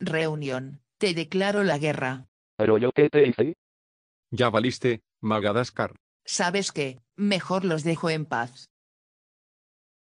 Reunión, te declaro la guerra. ¿Pero yo qué te hice? Ya valiste, Magadascar. ¿Sabes qué? Mejor los dejo en paz.